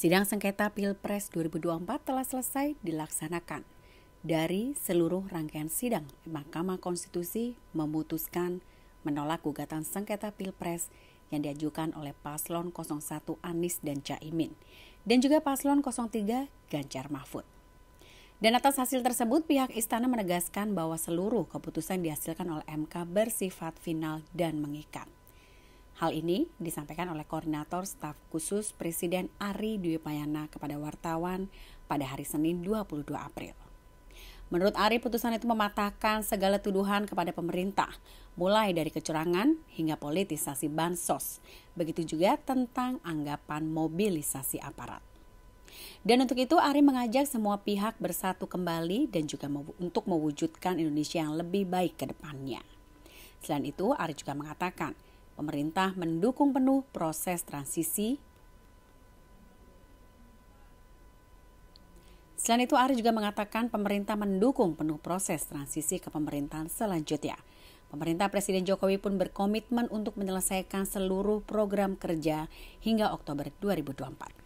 Sidang sengketa Pilpres 2024 telah selesai dilaksanakan. Dari seluruh rangkaian sidang, Mahkamah Konstitusi memutuskan menolak gugatan sengketa Pilpres yang diajukan oleh Paslon 01 Anies dan Caimin dan juga Paslon 03 Ganjar Mahfud. Dan atas hasil tersebut, pihak istana menegaskan bahwa seluruh keputusan dihasilkan oleh MK bersifat final dan mengikat. Hal ini disampaikan oleh Koordinator Staf Khusus Presiden Ari Dwi Payana kepada wartawan pada hari Senin 22 April. Menurut Ari, putusan itu mematahkan segala tuduhan kepada pemerintah, mulai dari kecurangan hingga politisasi bansos. Begitu juga tentang anggapan mobilisasi aparat. Dan untuk itu Ari mengajak semua pihak bersatu kembali dan juga untuk mewujudkan Indonesia yang lebih baik ke depannya. Selain itu, Ari juga mengatakan, pemerintah mendukung penuh proses transisi. Selain itu, Ari juga mengatakan pemerintah mendukung penuh proses transisi ke pemerintahan selanjutnya. Pemerintah Presiden Jokowi pun berkomitmen untuk menyelesaikan seluruh program kerja hingga Oktober 2024.